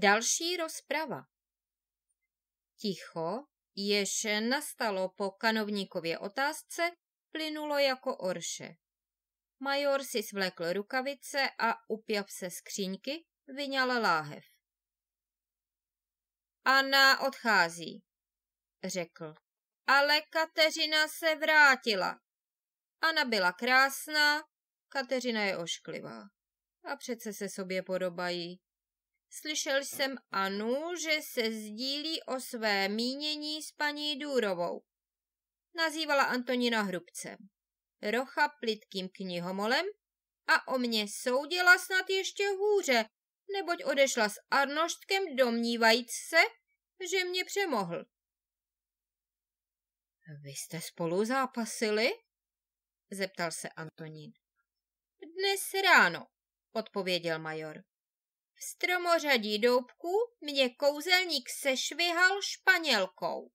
Další rozprava. Ticho, jež nastalo po kanovníkově otázce, plynulo jako orše. Major si svlekl rukavice a upjav se skříňky, vyňal láhev. Anna odchází, řekl. Ale Kateřina se vrátila. Anna byla krásná, Kateřina je ošklivá. A přece se sobě podobají. Slyšel jsem Anu, že se sdílí o své mínění s paní Důrovou. Nazývala Antonina hrubcem. Rocha plitkým knihomolem a o mě soudila snad ještě hůře, neboť odešla s Arnoštkem domnívajíc se, že mě přemohl. Vy jste spolu zápasili? zeptal se Antonín. Dnes ráno, odpověděl major. V stromořadí doubku mě kouzelník sešvihal španělkou.